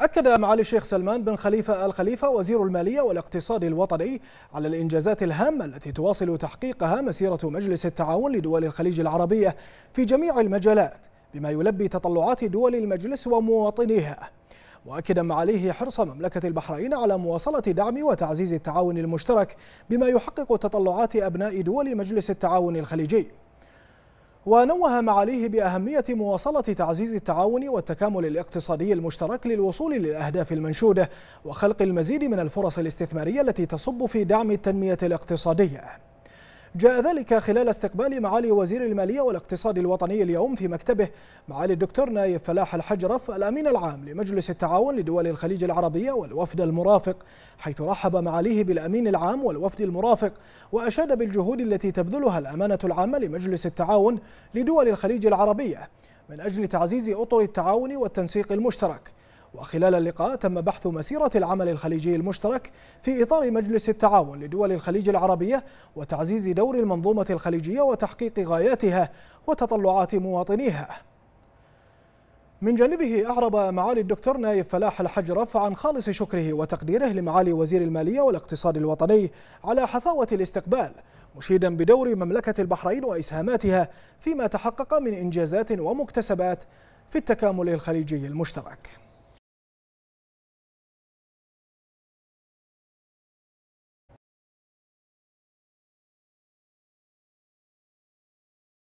أكد معالي الشيخ سلمان بن خليفة آل خليفة وزير المالية والاقتصاد الوطني على الإنجازات الهامة التي تواصل تحقيقها مسيرة مجلس التعاون لدول الخليج العربية في جميع المجالات بما يلبي تطلعات دول المجلس ومواطنيها وأكد معاليه حرص مملكة البحرين على مواصلة دعم وتعزيز التعاون المشترك بما يحقق تطلعات أبناء دول مجلس التعاون الخليجي ونوه معاليه بأهمية مواصلة تعزيز التعاون والتكامل الاقتصادي المشترك للوصول للأهداف المنشودة وخلق المزيد من الفرص الاستثمارية التي تصب في دعم التنمية الاقتصادية جاء ذلك خلال استقبال معالي وزير المالية والاقتصاد الوطني اليوم في مكتبه معالي الدكتور نايف فلاح الحجرف الأمين العام لمجلس التعاون لدول الخليج العربية والوفد المرافق حيث رحب معاليه بالأمين العام والوفد المرافق وأشاد بالجهود التي تبذلها الأمانة العامة لمجلس التعاون لدول الخليج العربية من أجل تعزيز أطر التعاون والتنسيق المشترك وخلال اللقاء تم بحث مسيرة العمل الخليجي المشترك في إطار مجلس التعاون لدول الخليج العربية وتعزيز دور المنظومة الخليجية وتحقيق غاياتها وتطلعات مواطنيها من جانبه أعرب معالي الدكتور نايف فلاح الحجرف عن خالص شكره وتقديره لمعالي وزير المالية والاقتصاد الوطني على حفاوة الاستقبال مشيدا بدور مملكة البحرين وإسهاماتها فيما تحقق من إنجازات ومكتسبات في التكامل الخليجي المشترك